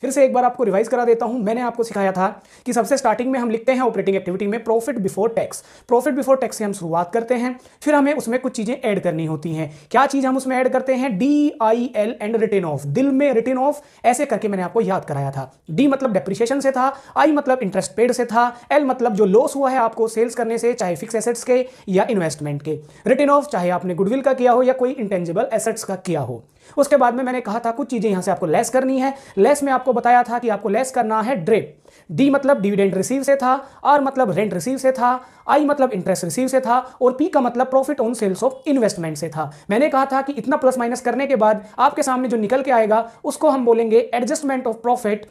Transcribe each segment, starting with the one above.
फिर से एक बार आपको रिवाइज करा देता हूं मैंने आपको सिखाया था कि सबसे स्टार्टिंग में हम लिखते हैं ऑपरेटिंग एक्टिविटी में profit before tax profit before tax से हम शुरुआत करते हैं फिर हमें उसमें कुछ चीज़ें ऐड करनी होती हैं क्या चीज़ हम उसमें ऐड करते हैं D I L and return of दिल में रिटर्न ऑफ ऐसे करके मैंने आपको याद कराया था डी मतलब डेप्रिशिएशन से था आई मतलब इंटरेस्ट पेड से था एल मतलब जो लॉस हुआ है आपको सेल्स करने से चाहे फिक्स एसेट्स के या इन्वेस्टमेंट के रिटर्न ऑफ चाहे आपने गुडविल का किया हो या कोई इंटेंजिबल एसेट्स का किया हो उसके बाद में मैंने कहा था कुछ चीज़ें यहां से आपको लेस करनी है लेस में आप आपको बताया था कि आपको लेस करना है ड्रेप डी मतलब डिविडेंड रिसीव से था आर मतलब रेंट रिसीव से था आई मतलब इंटरेस्ट रिसीव से था और पी का मतलब profit on sales of investment से था मैंने कहा था कि इतना प्लस माइनस करने के बाद आपके सामने जो निकल के आएगा उसको हम बोलेंगे adjustment of profit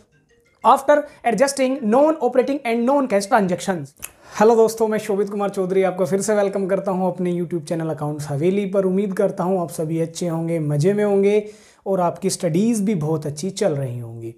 after adjusting non operating and non cash transaction hello दोस्तों मैं शोभित कुमार चौधरी आपको फिर से वेलकम करता हूं अपने यूट्यूब चैनल अकाउंट्स हवेली पर उम्मीद करता हूं आप सभी अच्छे होंगे मजे में होंगे और आपकी स्टडीज़ भी बहुत अच्छी चल रही होंगी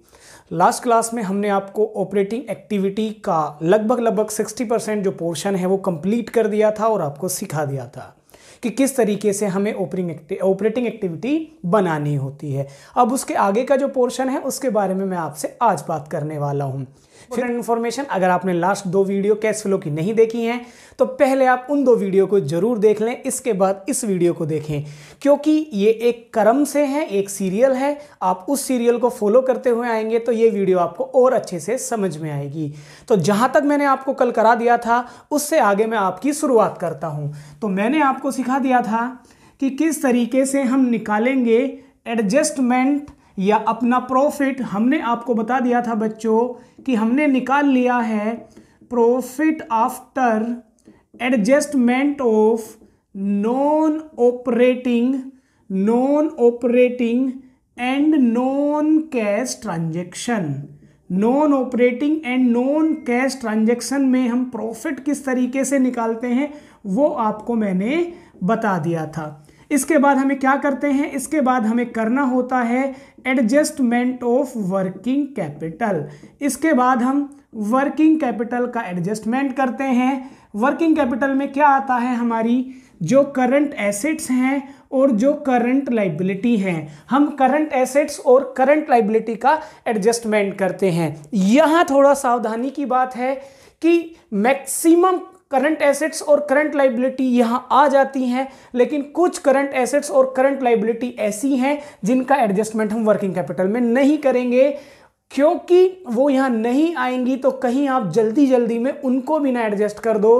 लास्ट क्लास में हमने आपको ऑपरेटिंग एक्टिविटी का लगभग लगभग 60 परसेंट जो पोर्शन है वो कंप्लीट कर दिया था और आपको सिखा दिया था कि किस तरीके से हमें ओपरिंग ऑपरेटिंग एक्टिविटी बनानी होती है अब उसके आगे का जो पोर्शन है उसके बारे में मैं आपसे आज बात करने वाला हूँ फिर इन्फॉर्मेशन अगर आपने लास्ट दो वीडियो कैश फ्लो की नहीं देखी हैं तो पहले आप उन दो वीडियो को जरूर देख लें इसके बाद इस वीडियो को देखें क्योंकि ये एक क्रम से है एक सीरियल है आप उस सीरियल को फॉलो करते हुए आएंगे तो ये वीडियो आपको और अच्छे से समझ में आएगी तो जहाँ तक मैंने आपको कल करा दिया था उससे आगे मैं आपकी शुरुआत करता हूँ तो मैंने आपको सिखा दिया था कि किस तरीके से हम निकालेंगे एडजस्टमेंट या अपना प्रॉफिट हमने आपको बता दिया था बच्चों कि हमने निकाल लिया है profit after adjustment of non operating non operating and non cash transaction non operating and non cash transaction में हम प्रॉफिट किस तरीके से निकालते हैं वो आपको मैंने बता दिया था इसके बाद हमें क्या करते हैं इसके बाद हमें करना होता है एडजस्टमेंट ऑफ वर्किंग कैपिटल इसके बाद हम वर्किंग कैपिटल का एडजस्टमेंट करते हैं वर्किंग कैपिटल में क्या आता है हमारी जो करंट एसेट्स हैं और जो करंट लाइबिलिटी हैं हम करंट एसेट्स और करंट लाइबिलिटी का एडजस्टमेंट करते हैं यहाँ थोड़ा सावधानी की बात है कि मैक्सिमम करंट एसेट्स और करंट लाइबिलिटी यहाँ आ जाती हैं लेकिन कुछ करंट एसेट्स और करंट लाइबिलिटी ऐसी हैं जिनका एडजस्टमेंट हम वर्किंग कैपिटल में नहीं करेंगे क्योंकि वो यहाँ नहीं आएंगी तो कहीं आप जल्दी जल्दी में उनको भी ना एडजस्ट कर दो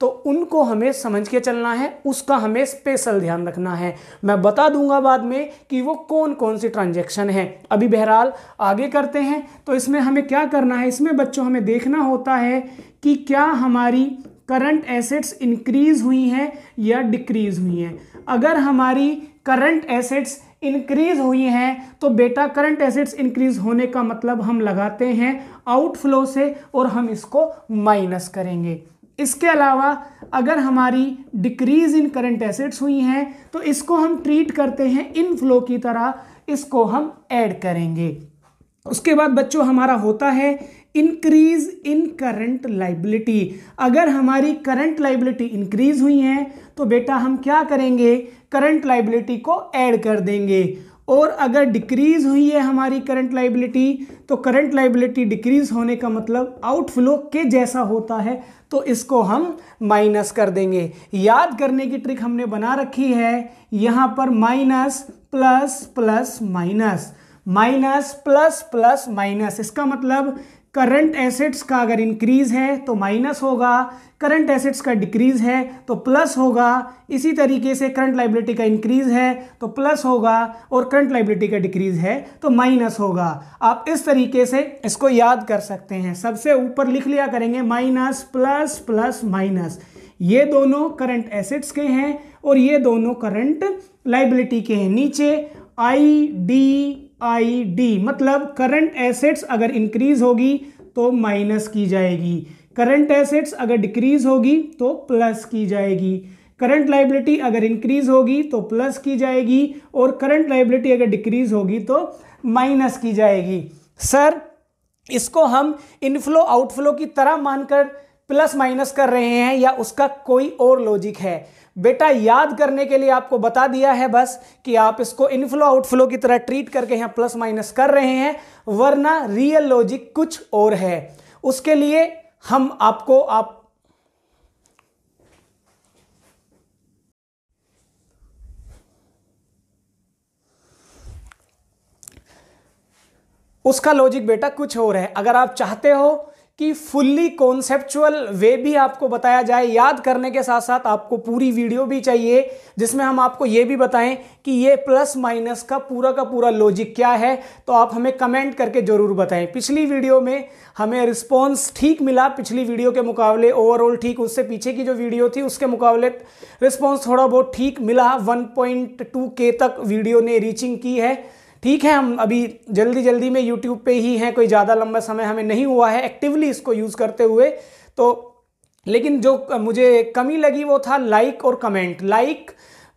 तो उनको हमें समझ के चलना है उसका हमें स्पेशल ध्यान रखना है मैं बता दूंगा बाद में कि वो कौन कौन सी ट्रांजैक्शन है अभी बहरहाल आगे करते हैं तो इसमें हमें क्या करना है इसमें बच्चों हमें देखना होता है कि क्या हमारी करंट एसेट्स इंक्रीज हुई हैं या डिक्रीज हुई हैं अगर हमारी करंट एसेट्स इंक्रीज हुई हैं तो बेटा करंट एसेट्स इंक्रीज होने का मतलब हम लगाते हैं आउटफ्लो से और हम इसको माइनस करेंगे इसके अलावा अगर हमारी डिक्रीज इन करंट एसेट्स हुई हैं तो इसको हम ट्रीट करते हैं इनफ्लो की तरह इसको हम ऐड करेंगे उसके बाद बच्चों हमारा होता है इंक्रीज इन करंट लाइबिलिटी अगर हमारी करंट लाइबिलिटी इंक्रीज हुई है तो बेटा हम क्या करेंगे करंट लाइबिलिटी को ऐड कर देंगे और अगर डिक्रीज हुई है हमारी करंट लाइबिलिटी तो करंट लाइबिलिटी डिक्रीज होने का मतलब आउटफ्लो के जैसा होता है तो इसको हम माइनस कर देंगे याद करने की ट्रिक हमने बना रखी है यहाँ पर minus plus plus minus minus plus plus minus इसका मतलब करंट एसेट्स का अगर इंक्रीज है तो माइनस होगा करंट एसेट्स का डिक्रीज है तो प्लस होगा इसी तरीके से करंट लाइबिलिटी का इंक्रीज है तो प्लस होगा और करंट लाइबिलिटी का डिक्रीज है तो माइनस होगा आप इस तरीके से इसको याद कर सकते हैं सबसे ऊपर लिख लिया करेंगे माइनस प्लस प्लस माइनस ये दोनों करंट एसेट्स के हैं और ये दोनों करंट लाइबिलिटी के हैं नीचे आई डी आई डी मतलब करंट एसेट्स अगर इंक्रीज होगी तो माइनस की जाएगी करंट एसेट्स अगर डिक्रीज होगी तो प्लस की जाएगी करंट लाइबिलिटी अगर इंक्रीज होगी तो प्लस की जाएगी और करंट लाइबिलिटी अगर डिक्रीज होगी तो माइनस की जाएगी सर इसको हम इनफ्लो आउटफ्लो की तरह मानकर प्लस माइनस कर रहे हैं या उसका कोई और लॉजिक है बेटा याद करने के लिए आपको बता दिया है बस कि आप इसको इनफ्लो आउटफ्लो की तरह ट्रीट करके यहाँ प्लस माइनस कर रहे हैं वरना रियल लॉजिक कुछ और है उसके लिए हम आपको आप उसका लॉजिक बेटा कुछ और है अगर आप चाहते हो कि फुल्ली कॉन्सेप्चुअल वे भी आपको बताया जाए याद करने के साथ साथ आपको पूरी वीडियो भी चाहिए जिसमें हम आपको ये भी बताएं कि ये प्लस माइनस का पूरा का पूरा लॉजिक क्या है तो आप हमें कमेंट करके ज़रूर बताएं पिछली वीडियो में हमें रिस्पॉन्स ठीक मिला पिछली वीडियो के मुकाबले ओवरऑल ठीक उससे पीछे की जो वीडियो थी उसके मुकाबले रिस्पॉन्स थोड़ा बहुत ठीक मिला वन के तक वीडियो ने रीचिंग की है ठीक है हम अभी जल्दी जल्दी में यूट्यूब पे ही हैं कोई ज़्यादा लंबा समय हमें नहीं हुआ है एक्टिवली इसको यूज़ करते हुए तो लेकिन जो मुझे कमी लगी वो था लाइक और कमेंट लाइक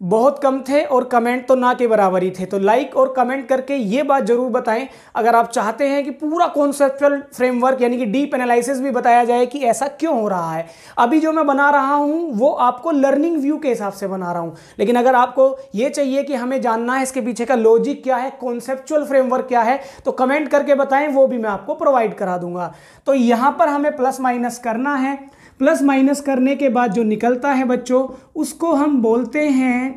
बहुत कम थे और कमेंट तो ना के बराबर ही थे तो लाइक और कमेंट करके ये बात ज़रूर बताएं अगर आप चाहते हैं कि पूरा कॉन्सेप्चुअल फ्रेमवर्क यानी कि डीप एनालिसिस भी बताया जाए कि ऐसा क्यों हो रहा है अभी जो मैं बना रहा हूँ वो आपको लर्निंग व्यू के हिसाब से बना रहा हूँ लेकिन अगर आपको ये चाहिए कि हमें जानना है इसके पीछे का लॉजिक क्या है कॉन्सेप्चुअल फ्रेमवर्क क्या है तो कमेंट करके बताएं वो भी मैं आपको प्रोवाइड करा दूंगा तो यहाँ पर हमें प्लस माइनस करना है प्लस माइनस करने के बाद जो निकलता है बच्चों उसको हम बोलते हैं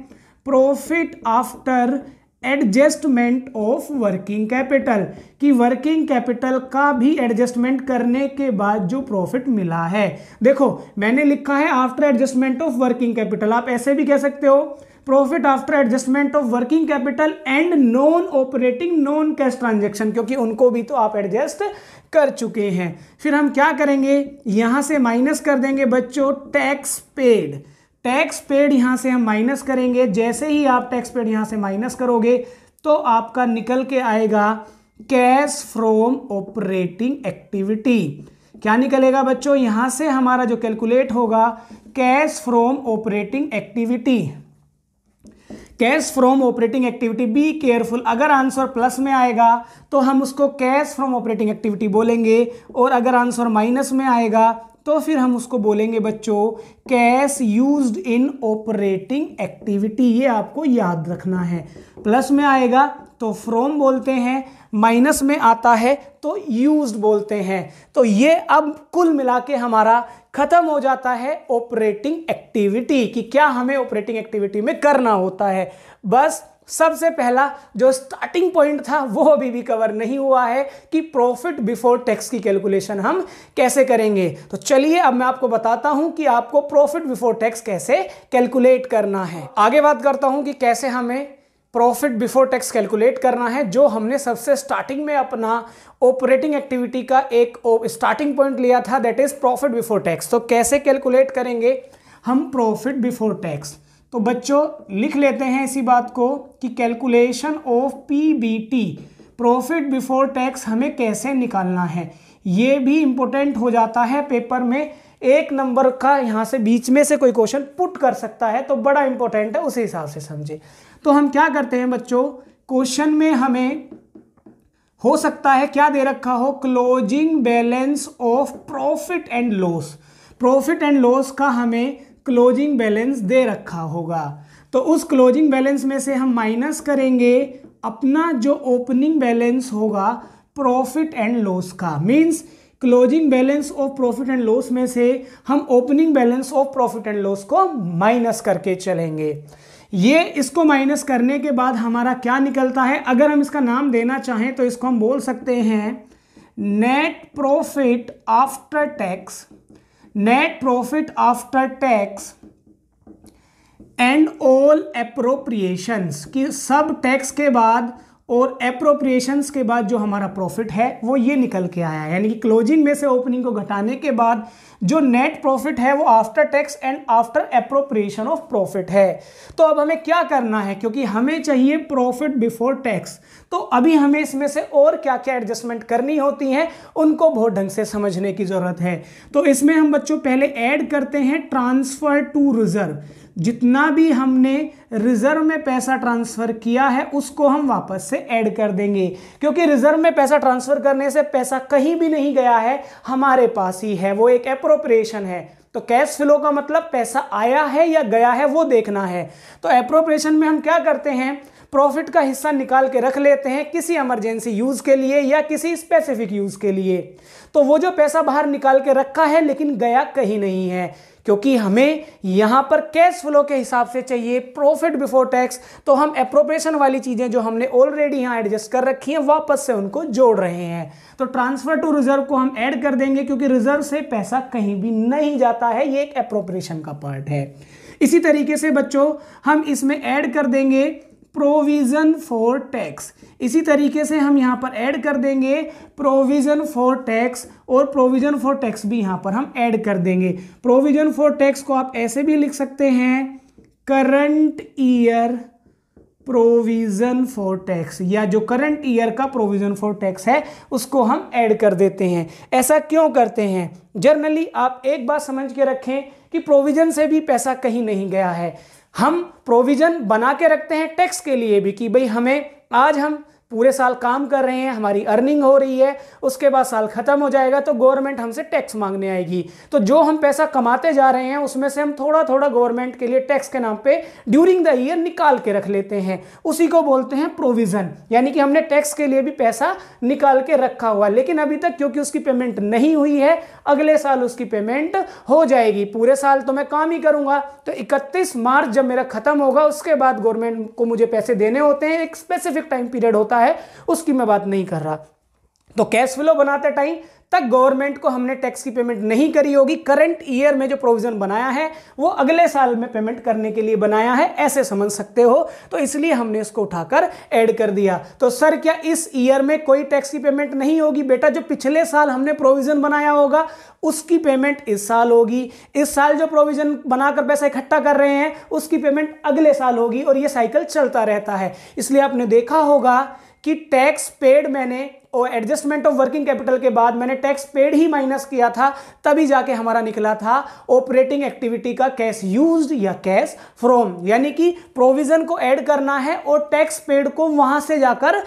profit after adjustment of working capital कि वर्किंग कैपिटल का भी एडजस्टमेंट करने के बाद जो प्रॉफिट मिला है देखो मैंने लिखा है after adjustment of working capital आप ऐसे भी कह सकते हो profit after adjustment of working capital and non operating non cash transaction क्योंकि उनको भी तो आप एडजस्ट कर चुके हैं फिर हम क्या करेंगे यहाँ से माइनस कर देंगे बच्चों टैक्स पेड टैक्स पेड यहाँ से हम माइनस करेंगे जैसे ही आप टैक्स पेड यहाँ से माइनस करोगे तो आपका निकल के आएगा कैश फ्रॉम ऑपरेटिंग एक्टिविटी क्या निकलेगा बच्चों यहाँ से हमारा जो कैलकुलेट होगा cash from operating activity cash from operating activity be careful अगर आंसर प्लस में आएगा तो हम उसको कैश फ्रॉम ऑपरेटिंग एक्टिविटी बोलेंगे और अगर आंसर माइनस में आएगा तो फिर हम उसको बोलेंगे बच्चों cash used in operating activity ये आपको याद रखना है प्लस में आएगा तो फ्रॉम बोलते हैं माइनस में आता है तो यूज्ड बोलते हैं तो ये अब कुल मिला के हमारा खत्म हो जाता है ऑपरेटिंग एक्टिविटी कि क्या हमें ऑपरेटिंग एक्टिविटी में करना होता है बस सबसे पहला जो स्टार्टिंग पॉइंट था वो अभी भी कवर नहीं हुआ है कि प्रॉफिट बिफोर टैक्स की कैलकुलेशन हम कैसे करेंगे तो चलिए अब मैं आपको बताता हूं कि आपको प्रॉफिट बिफोर टैक्स कैसे कैलकुलेट करना है आगे बात करता हूं कि कैसे हमें प्रॉफिट बिफोर टैक्स कैलकुलेट करना है जो हमने सबसे स्टार्टिंग में अपना ऑपरेटिंग एक्टिविटी का एक स्टार्टिंग पॉइंट लिया था that is profit before tax तो कैसे कैलकुलेट करेंगे हम प्रॉफिट बिफोर टैक्स तो बच्चों लिख लेते हैं इसी बात को कि calculation of PBT profit before tax हमें कैसे निकालना है ये भी इम्पोर्टेंट हो जाता है पेपर में एक नंबर का यहाँ से बीच में से कोई क्वेश्चन पुट कर सकता है तो बड़ा इंपॉर्टेंट है उसी हिसाब से समझे तो हम क्या करते हैं बच्चों क्वेश्चन में हमें हो सकता है क्या दे रखा हो closing balance of profit and loss profit and loss का हमें क्लोजिंग बैलेंस दे रखा होगा तो उस क्लोजिंग बैलेंस में से हम माइनस करेंगे अपना जो ओपनिंग बैलेंस होगा प्रॉफिट एंड लॉस का means closing balance of profit and loss में से हम opening balance of profit and loss को माइनस करके चलेंगे ये इसको माइनस करने के बाद हमारा क्या निकलता है अगर हम इसका नाम देना चाहें तो इसको हम बोल सकते हैं net profit after tax net profit after tax and all appropriations कि सब टैक्स के बाद और अप्रोप्रिएशंस के बाद जो हमारा प्रॉफिट है वो ये निकल के आया है यानी कि क्लोजिंग में से ओपनिंग को घटाने के बाद जो नेट प्रॉफिट है वो after tax and after appropriation of profit है तो अब हमें क्या करना है क्योंकि हमें चाहिए प्रॉफिट बिफोर टैक्स तो अभी हमें इसमें से और क्या क्या एडजस्टमेंट करनी होती हैं उनको बहुत ढंग से समझने की ज़रूरत है तो इसमें हम बच्चों पहले ऐड करते हैं ट्रांसफ़र टू रिज़र्व जितना भी हमने रिजर्व में पैसा ट्रांसफर किया है उसको हम वापस से ऐड कर देंगे क्योंकि रिजर्व में पैसा ट्रांसफर करने से पैसा कहीं भी नहीं गया है हमारे पास ही है वो एक अप्रोप्रिएशन है तो कैश फ्लो का मतलब पैसा आया है या गया है वो देखना है तो अप्रोप्रिएशन में हम क्या करते हैं प्रॉफिट का हिस्सा निकाल के रख लेते हैं किसी इमरजेंसी यूज़ के लिए या किसी स्पेसिफिक यूज़ के लिए तो वो जो पैसा बाहर निकाल के रखा है लेकिन गया कहीं नहीं है क्योंकि हमें यहाँ पर कैश फ्लो के हिसाब से चाहिए प्रॉफिट बिफोर टैक्स तो हम अप्रोप्रिएशन वाली चीज़ें जो हमने ऑलरेडी यहाँ एडजस्ट कर रखी हैं वापस से उनको जोड़ रहे हैं तो ट्रांसफ़र टू रिजर्व को हम ऐड कर देंगे क्योंकि रिजर्व से पैसा कहीं भी नहीं जाता है ये एक अप्रोप्रिएशन का पार्ट है इसी तरीके से बच्चों हम इसमें ऐड कर देंगे प्रोविज़न फॉर टैक्स इसी तरीके से हम यहाँ पर ऐड कर देंगे प्रोविज़न फॉर टैक्स और प्रोविज़न फॉर टैक्स भी यहाँ पर हम ऐड कर देंगे प्रोविज़न फॉर टैक्स को आप ऐसे भी लिख सकते हैं current year provision for tax या जो करंट ईयर का प्रोविज़न फॉर टैक्स है उसको हम ऐड कर देते हैं ऐसा क्यों करते हैं जर्नली आप एक बात समझ के रखें कि प्रोविज़न से भी पैसा कहीं नहीं गया है हम प्रोविज़न बना के रखते हैं टैक्स के लिए भी कि भाई हमें आज हम पूरे साल काम कर रहे हैं हमारी अर्निंग हो रही है उसके बाद साल ख़त्म हो जाएगा तो गवर्नमेंट हमसे टैक्स मांगने आएगी तो जो हम पैसा कमाते जा रहे हैं उसमें से हम थोड़ा थोड़ा गवर्नमेंट के लिए टैक्स के नाम पे ड्यूरिंग द ईयर निकाल के रख लेते हैं उसी को बोलते हैं प्रोविज़न यानी कि हमने टैक्स के लिए भी पैसा निकाल के रखा हुआ लेकिन अभी तक क्योंकि उसकी पेमेंट नहीं हुई है अगले साल उसकी पेमेंट हो जाएगी पूरे साल तो मैं काम ही करूंगा तो इकतीस मार्च जब मेरा ख़त्म होगा उसके बाद गवर्नमेंट को मुझे पैसे देने होते हैं एक स्पेसिफिक टाइम पीरियड होता है है उसकी मैं बात नहीं कर रहा तो कैश फ्लो बनाते टाइम तक गवर्नमेंट को हमने टैक्स की पेमेंट नहीं करी होगी करंट ईयर में जो प्रोविजन बनाया है वो अगले साल में पेमेंट करने के लिए बनाया है ऐसे समझ सकते हो तो इसलिए हमने इसको उठाकर ऐड कर दिया तो सर क्या इस ईयर में कोई टैक्स की पेमेंट नहीं होगी बेटा जो पिछले साल हमने प्रोविजन बनाया होगा उसकी पेमेंट इस साल होगी इस साल जो प्रोविजन बनाकर पैसा इकट्ठा कर रहे हैं उसकी पेमेंट अगले साल होगी और ये साइकिल चलता रहता है इसलिए आपने देखा होगा कि टैक्स पेड मैंने और एडजस्टमेंट ऑफ वर्किंग कैपिटल के बाद मैंने टैक्स पेड ही माइनस किया था तभी जाके हमारा निकला था ऑपरेटिंग एक्टिविटी का कैश यूज्ड या कैश फ्रॉम यानी कि प्रोविजन को ऐड करना है और टैक्स पेड को वहां से जाकर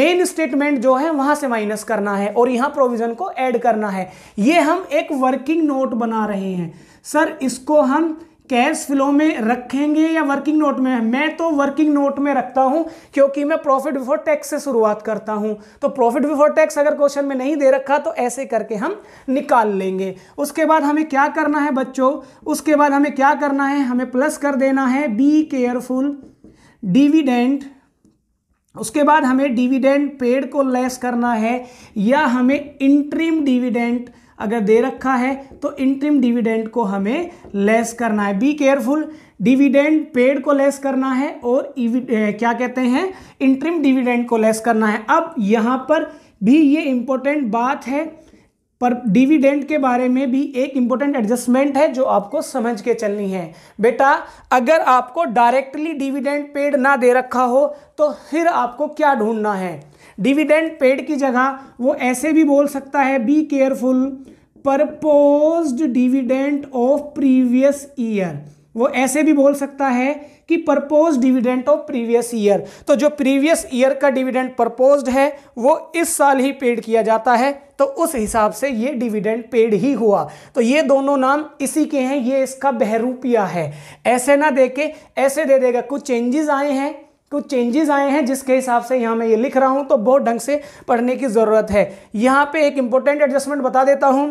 मेन स्टेटमेंट जो है वहां से माइनस करना है और यहां प्रोविजन को ऐड करना है ये हम एक वर्किंग नोट बना रहे हैं सर इसको हम कैश फ्लो में रखेंगे या वर्किंग नोट में मैं तो वर्किंग नोट में रखता हूं क्योंकि मैं प्रॉफिट बिफोर टैक्स से शुरुआत करता हूं तो प्रॉफिट बिफोर टैक्स अगर क्वेश्चन में नहीं दे रखा तो ऐसे करके हम निकाल लेंगे उसके बाद हमें क्या करना है बच्चों उसके बाद हमें क्या करना है हमें प्लस कर देना है बी केयरफुल डिविडेंट उसके बाद हमें डिविडेंट पेड को लेस करना है या हमें इंट्रीम डिविडेंट अगर दे रखा है तो इंट्रीम डिविडेंड को हमें लेस करना है बी केयरफुल डिविडेंड पेड को लेस करना है और क्या कहते हैं इंट्रीम डिविडेंड को लेस करना है अब यहाँ पर भी ये इम्पोर्टेंट बात है पर डिविडेंड के बारे में भी एक इंपॉर्टेंट एडजस्टमेंट है जो आपको समझ के चलनी है बेटा अगर आपको डायरेक्टली डिविडेंड पेड ना दे रखा हो तो फिर आपको क्या ढूंढना है डिविडेंड पेड की जगह वो ऐसे भी बोल सकता है be careful propose dividend of previous year वो ऐसे भी बोल सकता है कि propose dividend of previous year तो जो प्रीवियस ईयर का डिविडेंट प्रपोज है वो इस साल ही पेड किया जाता है तो उस हिसाब से ये डिविडेंड पेड ही हुआ तो ये दोनों नाम इसी के हैं ये इसका बहरूपिया है ऐसे ना देके ऐसे दे देगा कुछ चेंजेस आए हैं कुछ चेंजेस आए हैं जिसके हिसाब से यहाँ मैं ये लिख रहा हूँ तो बहुत ढंग से पढ़ने की ज़रूरत है यहाँ पे एक इम्पोर्टेंट एडजस्टमेंट बता देता हूँ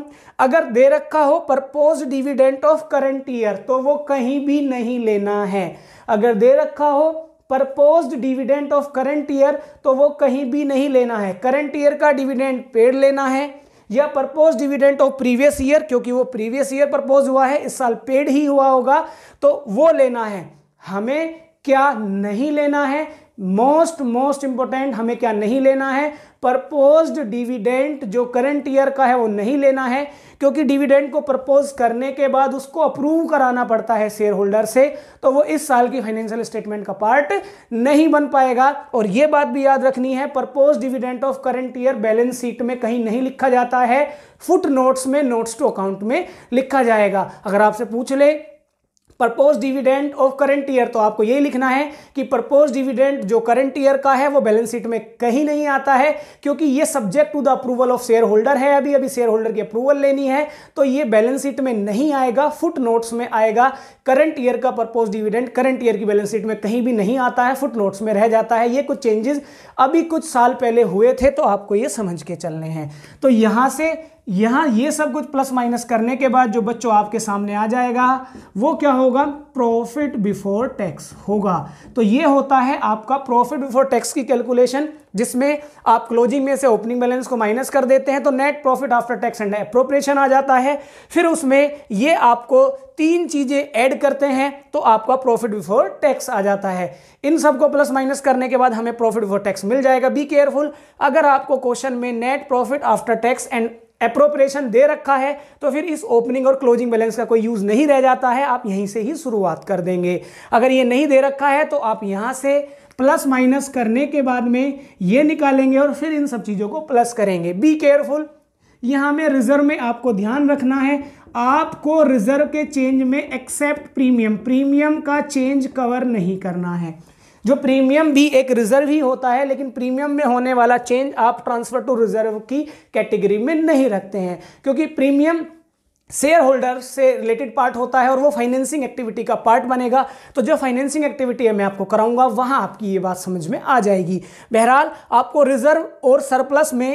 अगर दे रखा हो propose dividend of current year तो वो कहीं भी नहीं लेना है अगर दे रखा हो propose dividend of current year तो वो कहीं भी नहीं लेना है करंट ईयर का डिविडेंट पेड लेना है या propose dividend of previous year क्योंकि वो प्रीवियस ईयर परपोज हुआ है इस साल पेड ही हुआ होगा तो वो लेना है हमें क्या नहीं लेना है मोस्ट मोस्ट इंपॉर्टेंट हमें क्या नहीं लेना है परपोज डिविडेंट जो करंट ईयर का है वो नहीं लेना है क्योंकि डिविडेंट को प्रपोज करने के बाद उसको अप्रूव कराना पड़ता है शेयर होल्डर से तो वो इस साल की फाइनेंशियल स्टेटमेंट का पार्ट नहीं बन पाएगा और ये बात भी याद रखनी है propose dividend of current year balance sheet में कहीं नहीं लिखा जाता है फुट नोट्स में नोट्स टू अकाउंट में लिखा जाएगा अगर आपसे पूछ ले propose dividend of current year तो आपको यही लिखना है कि परपोज डिविडेंड जो करंट ईयर का है वो बैलेंस शीट में कहीं नहीं आता है क्योंकि ये subject to the approval of shareholder है अभी अभी शेयर होल्डर की अप्रूवल लेनी है तो ये बैलेंस शीट में नहीं आएगा फुट नोट्स में आएगा करंट ईयर का परपोज डिविडेंड करंट ईयर की बैलेंस शीट में कहीं भी नहीं आता है फुट नोट्स में रह जाता है ये कुछ चेंजेस अभी कुछ साल पहले हुए थे तो आपको ये समझ के चलने हैं तो यहां से यहां ये सब कुछ प्लस माइनस करने के बाद जो बच्चों आपके सामने आ जाएगा वो क्या होगा प्रॉफिट बिफोर टैक्स होगा तो ये होता है आपका प्रॉफिट बिफोर टैक्स की कैलकुलेशन जिसमें आप क्लोजिंग में से ओपनिंग बैलेंस को माइनस कर देते हैं तो net profit after tax and appropriation आ जाता है फिर उसमें ये आपको तीन चीज़ें ऐड करते हैं तो आपका प्रॉफिट बिफोर टैक्स आ जाता है इन सबको प्लस माइनस करने के बाद हमें प्रॉफिट बिफोर टैक्स मिल जाएगा बी केयरफुल अगर आपको क्वेश्चन में net profit after tax and appropriation दे रखा है तो फिर इस ओपनिंग और क्लोजिंग बैलेंस का कोई यूज़ नहीं रह जाता है आप यहीं से ही शुरुआत कर देंगे अगर ये नहीं दे रखा है तो आप यहाँ से प्लस माइनस करने के बाद में ये निकालेंगे और फिर इन सब चीज़ों को प्लस करेंगे बी केयरफुल यहाँ में रिजर्व में आपको ध्यान रखना है आपको रिजर्व के चेंज में एक्सेप्ट प्रीमियम प्रीमियम का चेंज कवर नहीं करना है जो प्रीमियम भी एक रिजर्व ही होता है लेकिन प्रीमियम में होने वाला चेंज आप ट्रांसफर टू रिजर्व की कैटेगरी में नहीं रखते हैं क्योंकि प्रीमियम शेयर होल्डर से रिलेटेड पार्ट होता है और वो फाइनेंसिंग एक्टिविटी का पार्ट बनेगा तो जो फाइनेंसिंग एक्टिविटी है मैं आपको कराऊंगा वहाँ आपकी ये बात समझ में आ जाएगी बहरहाल आपको रिजर्व और सरप्लस में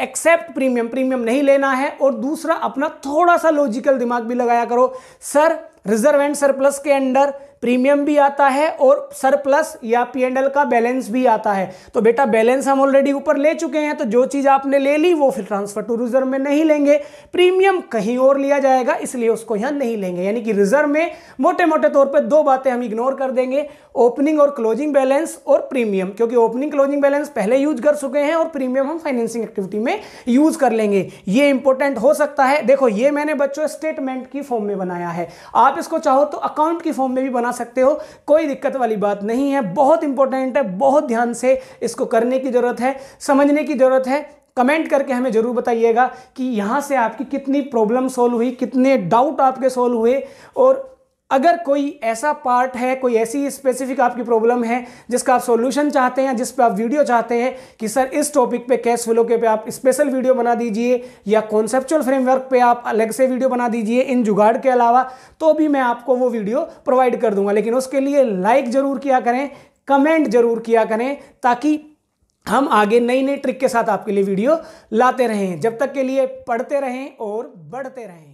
एक्सेप्ट प्रीमियम प्रीमियम नहीं लेना है और दूसरा अपना थोड़ा सा लॉजिकल दिमाग भी लगाया करो सर रिजर्व एंड सरप्लस के अंडर प्रीमियम भी आता है और सरप्लस या पी एंड एल का बैलेंस भी आता है तो बेटा बैलेंस हम ऑलरेडी ऊपर ले चुके हैं तो जो चीज़ आपने ले ली वो फिर ट्रांसफर टू रिजर्व में नहीं लेंगे प्रीमियम कहीं और लिया जाएगा इसलिए उसको यहाँ नहीं लेंगे यानी कि रिजर्व में मोटे मोटे तौर पर दो बातें हम इग्नोर कर देंगे ओपनिंग और क्लोजिंग बैलेंस और प्रीमियम क्योंकि ओपनिंग क्लोजिंग बैलेंस पहले यूज कर चुके हैं और प्रीमियम हम फाइनेंसिंग एक्टिविटी में यूज कर लेंगे ये इंपॉर्टेंट हो सकता है देखो ये मैंने बच्चों स्टेटमेंट की फॉर्म में बनाया है आप इसको चाहो तो अकाउंट की फॉर्म में भी बना बना सकते हो कोई दिक्कत वाली बात नहीं है बहुत इंपॉर्टेंट है बहुत ध्यान से इसको करने की ज़रूरत है समझने की ज़रूरत है कमेंट करके हमें ज़रूर बताइएगा कि यहाँ से आपकी कितनी प्रॉब्लम सॉल्व हुई कितने डाउट आपके सॉल्व हुए और अगर कोई ऐसा पार्ट है कोई ऐसी स्पेसिफिक आपकी प्रॉब्लम है जिसका आप सॉल्यूशन चाहते हैं जिस पर आप वीडियो चाहते हैं कि सर इस टॉपिक पे कैश फ्लो के पे आप स्पेशल वीडियो बना दीजिए या कॉन्सेप्चुअल फ्रेमवर्क पे आप अलग से वीडियो बना दीजिए इन जुगाड़ के अलावा तो भी मैं आपको वो वीडियो प्रोवाइड कर दूंगा लेकिन उसके लिए लाइक ज़रूर किया करें कमेंट ज़रूर किया करें ताकि हम आगे नई नई ट्रिक के साथ आपके लिए वीडियो लाते रहें जब तक के लिए पढ़ते रहें और बढ़ते रहें